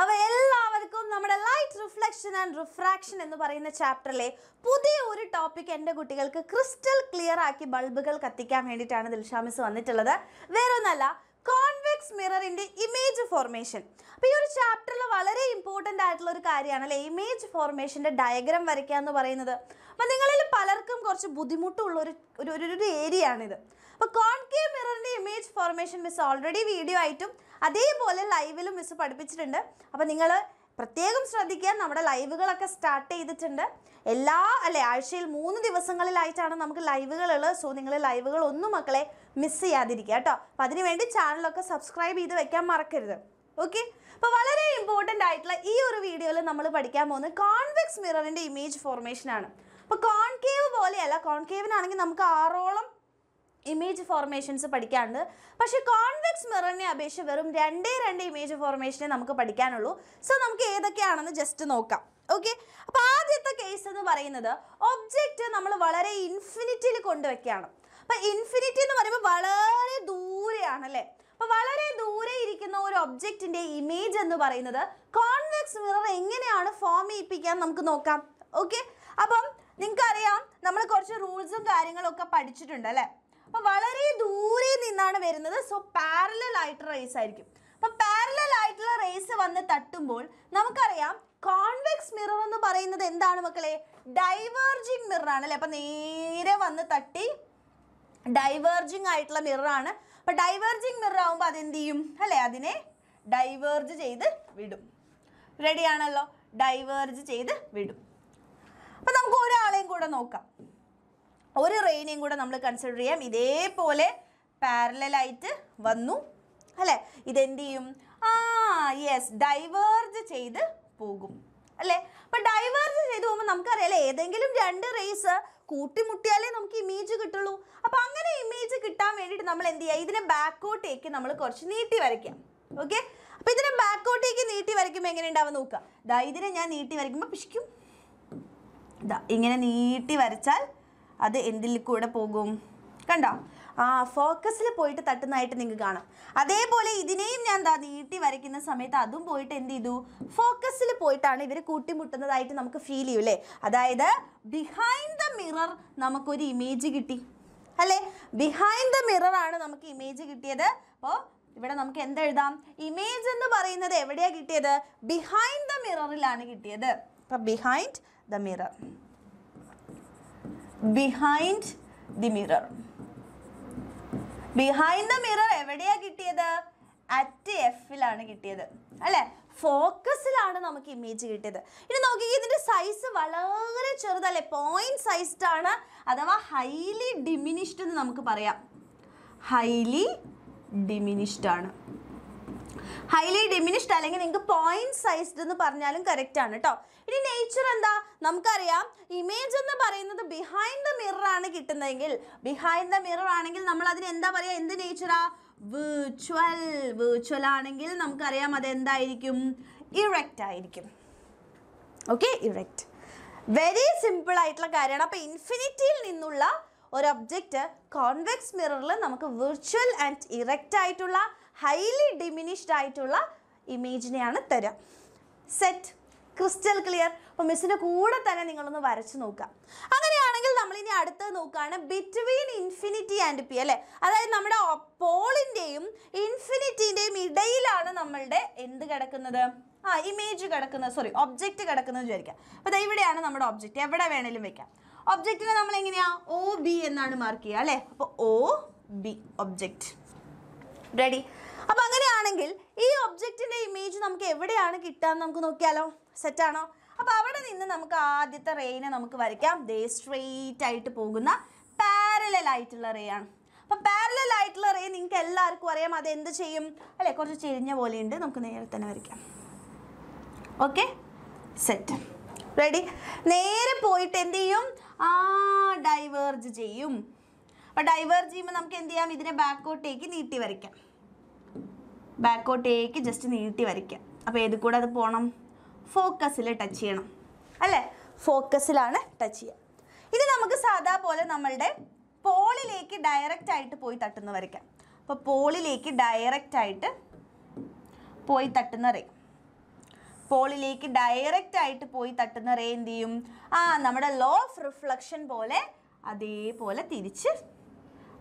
അവ എല്ലാവർക്കും നമ്മുടെ ലൈറ്റ് റിഫ്ലക്ഷൻ ആൻഡ് റിഫ്രാക്ഷൻ എന്ന് പറയുന്ന ചാപ്റ്ററിലെ പുതിയ ഒരു ടോപ്പിക് എൻ്റെ കുട്ടികൾക്ക് ക്രിസ്റ്റൽ ക്ലിയർ ആക്കി ബൾബുകൾ കത്തിക്കാൻ വേണ്ടിയിട്ടാണ് ദിൽഷാമിസ് വന്നിട്ടുള്ളത് വേറൊന്നല്ല കോൺവെക്സ് മിററിൻ്റെ ഇമേജ് ഫോർമേഷൻ അപ്പോൾ ഈ ഒരു ചാപ്റ്ററിൽ വളരെ ഇമ്പോർട്ടൻ്റ് ആയിട്ടുള്ള ഒരു കാര്യമാണ് അല്ലേ ഇമേജ് ഫോർമേഷൻ്റെ ഡയഗ്രാം വരയ്ക്കുക എന്ന് പറയുന്നത് അപ്പം നിങ്ങളിൽ പലർക്കും കുറച്ച് ബുദ്ധിമുട്ടുള്ള ഒരു ഒരു ഏരിയ ആണിത് അപ്പോൾ കോൺകേവ് മിററിൻ്റെ image formation miss already video ആയിട്ടും അതേപോലെ ലൈവിലും മിസ് പഠിപ്പിച്ചിട്ടുണ്ട് അപ്പോൾ നിങ്ങൾ പ്രത്യേകം ശ്രദ്ധിക്കുക നമ്മുടെ ലൈവുകളൊക്കെ സ്റ്റാർട്ട് ചെയ്തിട്ടുണ്ട് എല്ലാ അല്ലെ ആഴ്ചയിൽ മൂന്ന് ദിവസങ്ങളിലായിട്ടാണ് നമുക്ക് ലൈവുകളുള്ളത് സോ നിങ്ങൾ ലൈവുകൾ ഒന്നും മക്കളെ മിസ് ചെയ്യാതിരിക്കുക കേട്ടോ അപ്പം അതിനുവേണ്ടി ചാനലൊക്കെ സബ്സ്ക്രൈബ് ചെയ്ത് വെക്കാൻ മറക്കരുത് ഓക്കെ അപ്പോൾ വളരെ ഇമ്പോർട്ടൻ്റ് ആയിട്ടുള്ള ഈ ഒരു വീഡിയോയിൽ നമ്മൾ പഠിക്കാൻ പോകുന്നത് കോൺവെക്സ് മിററിൻ്റെ ഇമേജ് ഫോർമേഷൻ ആണ് അപ്പോൾ കോൺകേവ് പോലെയല്ല കോൺകേവിനാണെങ്കിൽ നമുക്ക് ആറോളം ഇമേജ് ഫോർമേഷൻസ് പഠിക്കാനുണ്ട് പക്ഷേ കോൺവെക്സ് മിററിനെ അപേക്ഷിച്ച് വെറും രണ്ടേ രണ്ട് ഇമേജ് ഫോർമേഷനെ നമുക്ക് പഠിക്കാനുള്ളൂ സോ നമുക്ക് ഏതൊക്കെയാണെന്ന് ജസ്റ്റ് നോക്കാം ഓക്കെ അപ്പോൾ ആദ്യത്തെ കേസ് എന്ന് പറയുന്നത് ഒബ്ജക്റ്റ് നമ്മൾ വളരെ ഇൻഫിനിറ്റിയിൽ കൊണ്ടുവയ്ക്കുകയാണ് അപ്പം ഇൻഫിനിറ്റി എന്ന് പറയുമ്പോൾ വളരെ ദൂരെയാണ് അല്ലേ അപ്പോൾ വളരെ ദൂരെ ഇരിക്കുന്ന ഒരു ഒബ്ജക്റ്റിൻ്റെ ഇമേജ് എന്ന് പറയുന്നത് കോൺവെക്സ് മിറർ എങ്ങനെയാണ് ഫോം ചെയ്യിപ്പിക്കാൻ നമുക്ക് നോക്കാം ഓക്കെ അപ്പം നിങ്ങൾക്കറിയാം നമ്മൾ കുറച്ച് റൂൾസും കാര്യങ്ങളൊക്കെ പഠിച്ചിട്ടുണ്ട് അല്ലേ അപ്പോൾ വളരെ ദൂരെ നിന്നാണ് വരുന്നത് സോ പാരലൽ ആയിട്ടുള്ള റേസ് ആയിരിക്കും അപ്പോൾ പാരലൽ ആയിട്ടുള്ള റേസ് വന്ന് തട്ടുമ്പോൾ നമുക്കറിയാം കോൺവെക്സ് മിറർ എന്ന് പറയുന്നത് എന്താണ് മക്കളെ ഡൈവേർജിങ് മിറർ ആണ് അല്ലേ അപ്പം നേരെ വന്ന് തട്ടി ഡൈവേർജിങ് ആയിട്ടുള്ള മിററാണ് അപ്പോൾ ഡൈവേർജിങ് മിറർ ആവുമ്പോൾ അതെന്ത് ചെയ്യും അല്ലേ അതിനെ ഡൈവേർജ് ചെയ്ത് വിടും റെഡിയാണല്ലോ ഡൈവേർജ് ചെയ്ത് വിടും അപ്പൊ നമുക്ക് ഒരാളെയും കൂടെ നോക്കാം ഒരു റെയിനെയും കൂടെ നമ്മൾ കൺസിഡർ ചെയ്യാം ഇതേപോലെ പാരലായിട്ട് വന്നു അല്ലേ ഇതെന്ത് ചെയ്യും ആ യെസ് ഡൈവേർജ് ചെയ്ത് പോകും അല്ലേ അപ്പം ഡൈവേർജ് ചെയ്ത് പോകുമ്പോൾ നമുക്കറിയാം ഏതെങ്കിലും രണ്ട് റേസ് കൂട്ടിമുട്ടിയാലേ നമുക്ക് ഇമേജ് കിട്ടുള്ളൂ അപ്പം അങ്ങനെ ഇമേജ് കിട്ടാൻ വേണ്ടിയിട്ട് നമ്മൾ എന്ത് ചെയ്യുക ഇതിനെ ബാക്കോട്ടേക്ക് നമ്മൾ കുറച്ച് നീട്ടി വരയ്ക്കാം ഓക്കെ അപ്പം ഇതിനെ ബാക്കോട്ടേക്ക് നീട്ടി വരയ്ക്കുമ്പോൾ എങ്ങനെ ഉണ്ടാവും നോക്കുക ദാ ഇതിനെ ഞാൻ നീട്ടി വരയ്ക്കുമ്പോൾ പിശിക്കും ഇതാ ഇങ്ങനെ നീട്ടി വരച്ചാൽ അത് എന്തിൽ കൂടെ പോകും കണ്ടോ ആ ഫോക്കസിൽ പോയിട്ട് തട്ടുന്നതായിട്ട് നിങ്ങൾക്ക് കാണാം അതേപോലെ ഇതിനെയും ഞാൻ എന്താ നീട്ടി വരയ്ക്കുന്ന സമയത്ത് അതും പോയിട്ട് എന്ത് ചെയ്തു ഫോക്കസിൽ പോയിട്ടാണ് ഇവർ കൂട്ടിമുട്ടുന്നതായിട്ട് നമുക്ക് ഫീൽ ചെയ്യും അല്ലേ അതായത് ബിഹൈൻഡ് ദ മിറർ നമുക്കൊരു ഇമേജ് കിട്ടി അല്ലേ ബിഹൈൻഡ് ദ മിറർ ആണ് നമുക്ക് ഇമേജ് കിട്ടിയത് അപ്പോൾ ഇവിടെ നമുക്ക് എന്തെഴുതാം ഇമേജ് എന്ന് പറയുന്നത് എവിടെയാണ് കിട്ടിയത് ബിഹൈൻഡ് ദ മിററിലാണ് കിട്ടിയത് അപ്പം behind the mirror behind the mirror behind the mirror എവിടെയാ കിട്ടിയത് അറ്റ് എഫിലാണ് കിട്ടിയത് അല്ലേ ഫോക്കസിലാണ് നമുക്ക് ഇമേജ് കിട്ടിയത് ഇനി നോക്കി ഇതിൻ്റെ സൈസ് വളരെ ചെറുതല്ലേ പോയിന്റ് സൈസ്ഡ് ആണ് അഥവാ ഹൈലി ഡിമിനിഷ്ഡ് എന്ന് നമുക്ക് പറയാം ഹൈലി ഡിമിനിഷ്ഡ് ആണ് ഹൈലി ഡിമിനിഷ്ഡ് അല്ലെങ്കിൽ നിങ്ങൾക്ക് പോയിന്റ് സൈസ്ഡ് എന്ന് പറഞ്ഞാലും കറക്റ്റ് ആണ് കേട്ടോ ഇനി നേച്ചർ എന്താ നമുക്കറിയാം ഇമേജ് എന്ന് പറയുന്നത് ബിഹൈൻഡ് ദ മിറർ ആണ് കിട്ടുന്നതെങ്കിൽ ബിഹൈൻഡ് ദ മിറർ ആണെങ്കിൽ നമ്മൾ അതിന് എന്താ പറയുക എന്ത് നേച്ചറാ വിർച്വൽ വിർച്വൽ ആണെങ്കിൽ നമുക്കറിയാം അതെന്തായിരിക്കും ഇറക്റ്റ് ആയിരിക്കും ഓക്കെ ഇറക്റ്റ് വെരി സിമ്പിൾ ആയിട്ടുള്ള കാര്യമാണ് അപ്പോൾ ഇൻഫിനിറ്റിയിൽ നിന്നുള്ള ഒരു ഒബ്ജക്റ്റ് കോൺവെക്സ് മിററിൽ നമുക്ക് വിർച്വൽ ആൻഡ് ഇറക്റ്റ് ആയിട്ടുള്ള ഹൈലി ഡിമിനിഷ്ഡ് ആയിട്ടുള്ള ഇമേജിനെയാണ് തരിക സെറ്റ് ക്രിസ്റ്റൽ ക്ലിയർ അപ്പോൾ മിസ്സിൻ്റെ കൂടെ തന്നെ നിങ്ങളൊന്ന് വരച്ച് നോക്കുക അങ്ങനെയാണെങ്കിൽ നമ്മൾ ഇനി അടുത്ത് നോക്കുകയാണ് ബിറ്റ്വീൻ ഇൻഫിനിറ്റി ആൻഡ് പി അല്ലേ അതായത് നമ്മുടെ പോളിന്റെയും ഇൻഫിനിറ്റിന്റെയും ഇടയിലാണ് നമ്മളുടെ എന്ത് കിടക്കുന്നത് ആ ഇമേജ് കിടക്കുന്നത് സോറി ഒബ്ജക്റ്റ് കിടക്കുന്നത് വിചാരിക്കാം അപ്പോൾ ഇവിടെയാണ് നമ്മുടെ ഒബ്ജക്റ്റ് എവിടെ വേണേലും വെക്കാം ഒബ്ജക്റ്റിനെ നമ്മൾ എങ്ങനെയാ ഒ ബി എന്നാണ് മാർക്ക് ചെയ്യുക അല്ലേ അപ്പോൾ ഒ ബി ഒബ്ജക്റ്റ് റെഡി അപ്പം അങ്ങനെയാണെങ്കിൽ ഈ ഒബ്ജക്റ്റിൻ്റെ ഇമേജ് നമുക്ക് എവിടെയാണ് കിട്ടാന്ന് നമുക്ക് നോക്കിയാലോ സെറ്റാണോ അപ്പോൾ അവിടെ നിന്ന് നമുക്ക് ആദ്യത്തെ റേയിനെ നമുക്ക് വരയ്ക്കാം ദേ സ്ട്രെയിറ്റ് ആയിട്ട് പോകുന്ന പാരലൽ ആയിട്ടുള്ള റേ ആണ് അപ്പം പാരലൽ ആയിട്ടുള്ള റേ നിങ്ങൾക്ക് എല്ലാവർക്കും അറിയാം അത് എന്ത് ചെയ്യും അല്ലേ കുറച്ച് ചെരിഞ്ഞ പോലെയുണ്ട് നമുക്ക് നേരെ തന്നെ വരയ്ക്കാം ഓക്കെ സെറ്റ് റെഡി നേരെ പോയിട്ട് എന്ത് ചെയ്യും ആ ഡൈവേർജ് ചെയ്യും അപ്പോൾ ഡൈവേർജ് ചെയ്യുമ്പോൾ നമുക്ക് എന്ത് ചെയ്യാം ഇതിനെ ബാക്കോട്ടേക്ക് നീട്ടി വരയ്ക്കാം ബാക്കോട്ടേക്ക് ജസ്റ്റ് നീട്ടി വരയ്ക്കുക അപ്പോൾ ഏത് കൂടെ അത് പോകണം ഫോക്കസിൽ ടച്ച് ചെയ്യണം അല്ലേ ഫോക്കസിലാണ് ടച്ച് ചെയ്യുക ഇത് നമുക്ക് സാധാ പോലെ നമ്മളുടെ പോളിലേക്ക് ഡയറക്റ്റ് ആയിട്ട് പോയി തട്ടുന്ന വരയ്ക്കാം അപ്പോൾ പോളിലേക്ക് ഡയറക്റ്റ് ആയിട്ട് പോയി തട്ടുന്ന റേ പോളിലേക്ക് ഡയറക്റ്റ് ആയിട്ട് പോയി തട്ടുന്ന റേ എന്ത് ചെയ്യും ആ നമ്മുടെ ലോ ഓഫ് റിഫ്ലക്ഷൻ പോലെ അതേപോലെ തിരിച്ച്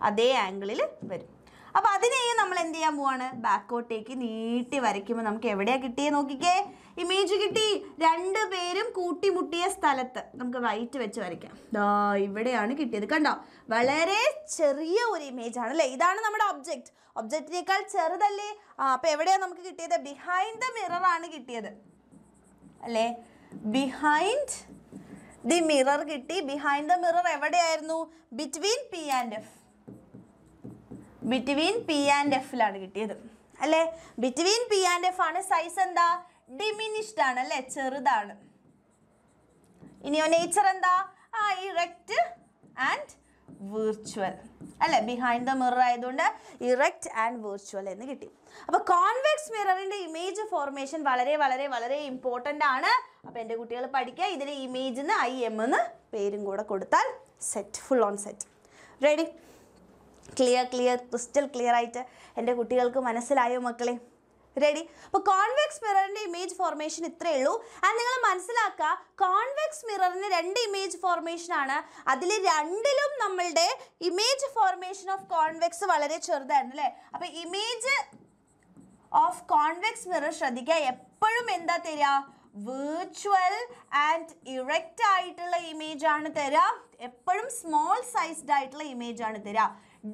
അതേ ആംഗിളിൽ വരും അപ്പോൾ അതിനെയും നമ്മൾ എന്ത് ചെയ്യാൻ പോവാണ് ബാക്കോട്ടേക്ക് നീട്ടി വരയ്ക്കുമ്പോൾ നമുക്ക് എവിടെയാ കിട്ടിയേ നോക്കിക്കേ ഇമേജ് കിട്ടി രണ്ട് പേരും കൂട്ടിമുട്ടിയ സ്ഥലത്ത് നമുക്ക് വൈറ്റ് വെച്ച് വരയ്ക്കാം ദാ ഇവിടെയാണ് കിട്ടിയത് കണ്ടോ വളരെ ചെറിയ ഒരു ഇമേജ് ആണ് അല്ലേ ഇതാണ് നമ്മുടെ ഒബ്ജക്റ്റ് ഒബ്ജക്റ്റിനേക്കാൾ ചെറുതല്ലേ ആ അപ്പോൾ എവിടെയാണ് നമുക്ക് കിട്ടിയത് ബിഹൈൻഡ് ദ ആണ് കിട്ടിയത് അല്ലേ ബിഹൈൻഡ് ദി മിറർ കിട്ടി ബിഹൈൻഡ് ദ മിറർ എവിടെയായിരുന്നു between P and F between P and എഫിലാണ് കിട്ടിയത് അല്ലേ ബിറ്റ്വീൻ പി ആൻഡ് എഫ് ആണ് സൈസ് എന്താ ഡിമിനിഷ്ഡ് ആണ് അല്ലെ ചെറുതാണ് ഇനിയോ നേച്ചർ എന്താ ആ ഇറക്റ്റ് ആൻഡ് വിർച്വൽ അല്ലെ ബിഹൈൻഡ് ദ മിറർ ആയതുകൊണ്ട് ഇറക്റ്റ് ആൻഡ് വിർച്വൽ എന്ന് കിട്ടി അപ്പോൾ കോൺവെക്സ് മിററിൻ്റെ ഇമേജ് ഫോർമേഷൻ വളരെ വളരെ വളരെ ഇമ്പോർട്ടൻ്റ് ആണ് അപ്പോൾ എൻ്റെ കുട്ടികൾ പഠിക്കുക ഇതിന് ഇമേജിന് ഐ എം എന്ന് പേരും കൂടെ കൊടുത്താൽ set full on set ready clear clear crystal clear ആയിട്ട് എൻ്റെ കുട്ടികൾക്ക് മനസ്സിലായോ മക്കളെ റെഡി അപ്പോൾ കോൺവെക്സ് മിററിൻ്റെ ഇമേജ് ഫോർമേഷൻ ഇത്രയേ ഉള്ളൂ അത് നിങ്ങൾ മനസ്സിലാക്കുക കോൺവെക്സ് മിററിന് രണ്ട് ഇമേജ് ഫോർമേഷൻ ആണ് അതിൽ രണ്ടിലും നമ്മളുടെ ഇമേജ് ഫോർമേഷൻ ഓഫ് കോൺവെക്സ് വളരെ ചെറുതായിരുന്നു അല്ലേ അപ്പോൾ ഇമേജ് ഓഫ് കോൺവെക്സ് മിറർ ശ്രദ്ധിക്കുക എപ്പോഴും എന്താ തരിക വിർച്വൽ ആൻഡ് ഇറക്റ്റ് ആയിട്ടുള്ള ഇമേജ് ആണ് തരാ എപ്പോഴും സ്മോൾ സൈസ്ഡ് ആയിട്ടുള്ള ഇമേജ് ആണ് തരാ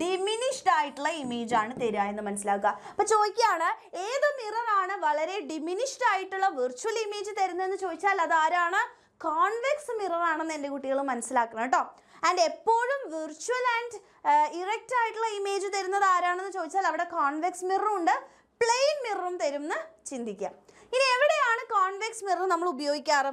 ഡിമിനിഷ്ഡ് ആയിട്ടുള്ള ഇമേജ് ആണ് തരിക എന്ന് മനസ്സിലാക്കുക അപ്പൊ ചോദിക്കുകയാണ് ഏത് മിററാണ് വളരെ ഡിമിനിഷ്ഡ് ആയിട്ടുള്ള വെർച്വൽ ഇമേജ് തരുന്നതെന്ന് ചോദിച്ചാൽ അത് ആരാണ് കോൺവെക്സ് മിറർ ആണെന്ന് എൻ്റെ കുട്ടികൾ മനസ്സിലാക്കണം കേട്ടോ ആൻഡ് എപ്പോഴും വിർച്വൽ ആൻഡ് ഇറക്റ്റ് ആയിട്ടുള്ള ഇമേജ് തരുന്നത് ആരാണെന്ന് ചോദിച്ചാൽ അവിടെ കോൺവെക്സ് മിററും ഉണ്ട് പ്ലെയിൻ മിററും തരുമെന്ന് ചിന്തിക്കുക ഇനി എവിടെയാണ് കോൺവെക്സ് മിറർ നമ്മൾ ഉപയോഗിക്കാറ്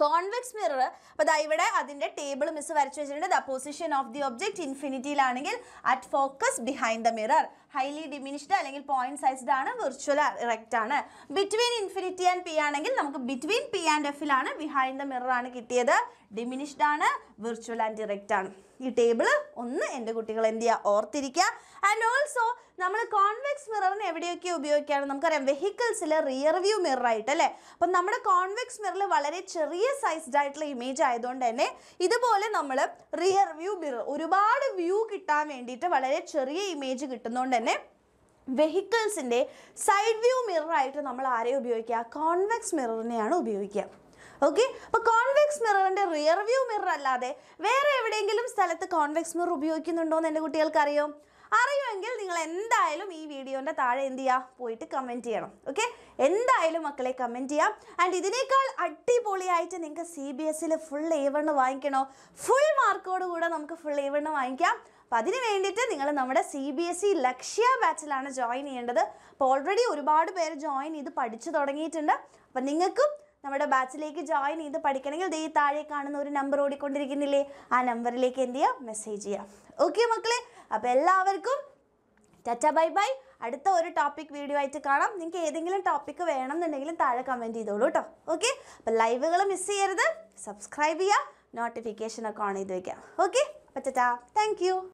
കോൺവെക്സ് മിറർ അപ്പോൾ ദാ ഇവിടെ അതിൻ്റെ ടേബിൾ മിസ് വരച്ചു വെച്ചിട്ടുണ്ട് the position of the object ഇൻഫിനിറ്റിയിലാണെങ്കിൽ at focus behind the mirror highly diminished അല്ലെങ്കിൽ പോയിന്റ് സൈസ്ഡ് ആണ് വിർച്വൽ ഇറക്റ്റ് ആണ് ബിറ്റ്വീൻ ഇൻഫിനിറ്റി ആൻഡ് പി ആണെങ്കിൽ നമുക്ക് ബിറ്റ്വീൻ പി ആൻഡ് എഫിലാണ് ബിഹൈൻഡ് ദ മിറർ ആണ് കിട്ടിയത് ഡിമിനിഷ്ഡ് ആണ് വിർച്വൽ ആൻഡ് ഡിറക്റ്റ് ആണ് ഈ ടേബിൾ ഒന്ന് എൻ്റെ കുട്ടികൾ എന്ത് ചെയ്യുക ഓർത്തിരിക്കുക ആൻഡ് ഓൾസോ നമ്മൾ കോൺവെക്സ് മിററിന് എവിടെയൊക്കെ ഉപയോഗിക്കുകയാണ് നമുക്കറിയാം വെഹിക്കിൾസിൽ റിയർ വ്യൂ മിററായിട്ട് അല്ലേ അപ്പം നമ്മുടെ കോൺവെക്സ് മിററിൽ വളരെ ചെറിയ സൈസ്ഡ് ആയിട്ടുള്ള ഇമേജ് ആയതുകൊണ്ട് തന്നെ ഇതുപോലെ നമ്മൾ റിയർ വ്യൂ മിറർ ഒരുപാട് വ്യൂ കിട്ടാൻ വേണ്ടിയിട്ട് വളരെ ചെറിയ ഇമേജ് കിട്ടുന്നതുകൊണ്ട് തന്നെ വെഹിക്കിൾസിൻ്റെ സൈഡ് വ്യൂ മിററായിട്ട് നമ്മൾ ആരെ ഉപയോഗിക്കുക കോൺവെക്സ് മിററിനെയാണ് ഉപയോഗിക്കുക ഓക്കെ അപ്പോൾ കോൺവെക്സ് മിററിൻ്റെ റിയർ വ്യൂ മിറർ അല്ലാതെ വേറെ എവിടെയെങ്കിലും സ്ഥലത്ത് കോൺവെക്സ് മിറർ ഉപയോഗിക്കുന്നുണ്ടോ എന്ന് എൻ്റെ കുട്ടികൾക്കറിയോ അറിയുമെങ്കിൽ നിങ്ങൾ എന്തായാലും ഈ വീഡിയോൻ്റെ താഴെ എന്ത് ചെയ്യുക പോയിട്ട് കമൻറ്റ് ചെയ്യണം ഓക്കെ എന്തായാലും മക്കളെ കമൻറ്റ് ചെയ്യാം ആൻഡ് ഇതിനേക്കാൾ അടിപൊളിയായിട്ട് നിങ്ങൾക്ക് സി ബി സിയിൽ ഫുൾ എ വാങ്ങിക്കണോ ഫുൾ മാർക്കോട് കൂടെ നമുക്ക് ഫുൾ എ വാങ്ങിക്കാം അപ്പം അതിന് വേണ്ടിയിട്ട് നിങ്ങൾ നമ്മുടെ C B S E Lakshya ബാച്ചിലാണ് ജോയിൻ ചെയ്യേണ്ടത് അപ്പോൾ ഓൾറെഡി ഒരുപാട് പേര് ജോയിൻ ചെയ്ത് പഠിച്ചു തുടങ്ങിയിട്ടുണ്ട് അപ്പം നിങ്ങൾക്കും നമ്മുടെ ബാച്ചിലേക്ക് ജോയിൻ ചെയ്ത് പഠിക്കണമെങ്കിൽ ദേ താഴെ കാണുന്ന ഒരു നമ്പർ ഓടിക്കൊണ്ടിരിക്കുന്നില്ലേ ആ നമ്പറിലേക്ക് എന്ത് ചെയ്യുക മെസ്സേജ് ചെയ്യാം ഓക്കെ മക്കളെ അപ്പോൾ എല്ലാവർക്കും ടച്ച ബൈ ബൈ അടുത്ത ഒരു ടോപ്പിക് വീഡിയോ ആയിട്ട് കാണാം നിങ്ങൾക്ക് ഏതെങ്കിലും ടോപ്പിക്ക് എന്നുണ്ടെങ്കിൽ താഴെ കമൻറ്റ് ചെയ്തോളൂ കേട്ടോ ഓക്കെ അപ്പോൾ ലൈവുകൾ മിസ് ചെയ്യരുത് സബ്സ്ക്രൈബ് ചെയ്യുക നോട്ടിഫിക്കേഷൻ ഒക്കെ ഓൺ ചെയ്ത് വയ്ക്കുക ഓക്കെ അപ്പോൾ ചേട്ടാ താങ്ക്